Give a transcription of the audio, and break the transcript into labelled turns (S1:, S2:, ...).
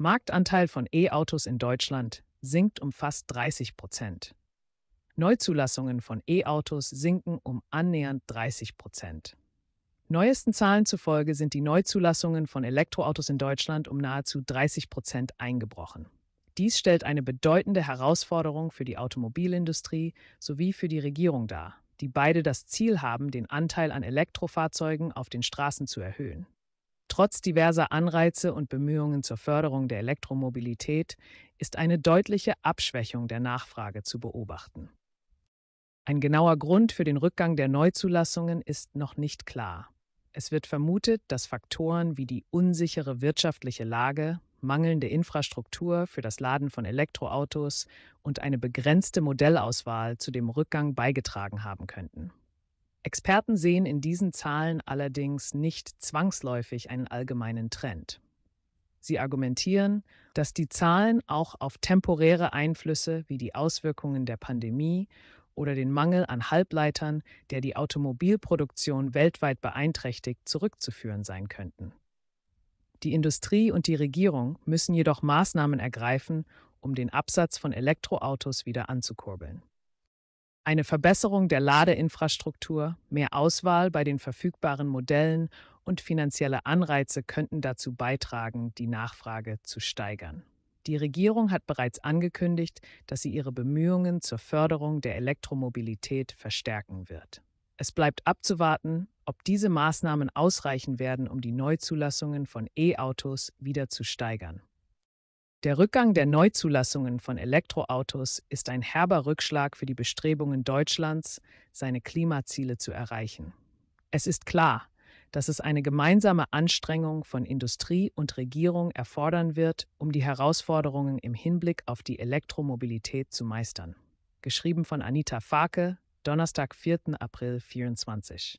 S1: Marktanteil von E-Autos in Deutschland sinkt um fast 30 Prozent. Neuzulassungen von E-Autos sinken um annähernd 30 Prozent. Neuesten Zahlen zufolge sind die Neuzulassungen von Elektroautos in Deutschland um nahezu 30 Prozent eingebrochen. Dies stellt eine bedeutende Herausforderung für die Automobilindustrie sowie für die Regierung dar, die beide das Ziel haben, den Anteil an Elektrofahrzeugen auf den Straßen zu erhöhen. Trotz diverser Anreize und Bemühungen zur Förderung der Elektromobilität ist eine deutliche Abschwächung der Nachfrage zu beobachten. Ein genauer Grund für den Rückgang der Neuzulassungen ist noch nicht klar. Es wird vermutet, dass Faktoren wie die unsichere wirtschaftliche Lage, mangelnde Infrastruktur für das Laden von Elektroautos und eine begrenzte Modellauswahl zu dem Rückgang beigetragen haben könnten. Experten sehen in diesen Zahlen allerdings nicht zwangsläufig einen allgemeinen Trend. Sie argumentieren, dass die Zahlen auch auf temporäre Einflüsse wie die Auswirkungen der Pandemie oder den Mangel an Halbleitern, der die Automobilproduktion weltweit beeinträchtigt, zurückzuführen sein könnten. Die Industrie und die Regierung müssen jedoch Maßnahmen ergreifen, um den Absatz von Elektroautos wieder anzukurbeln eine Verbesserung der Ladeinfrastruktur, mehr Auswahl bei den verfügbaren Modellen und finanzielle Anreize könnten dazu beitragen, die Nachfrage zu steigern. Die Regierung hat bereits angekündigt, dass sie ihre Bemühungen zur Förderung der Elektromobilität verstärken wird. Es bleibt abzuwarten, ob diese Maßnahmen ausreichen werden, um die Neuzulassungen von E-Autos wieder zu steigern. Der Rückgang der Neuzulassungen von Elektroautos ist ein herber Rückschlag für die Bestrebungen Deutschlands, seine Klimaziele zu erreichen. Es ist klar, dass es eine gemeinsame Anstrengung von Industrie und Regierung erfordern wird, um die Herausforderungen im Hinblick auf die Elektromobilität zu meistern. Geschrieben von Anita Farke, Donnerstag, 4. April 24.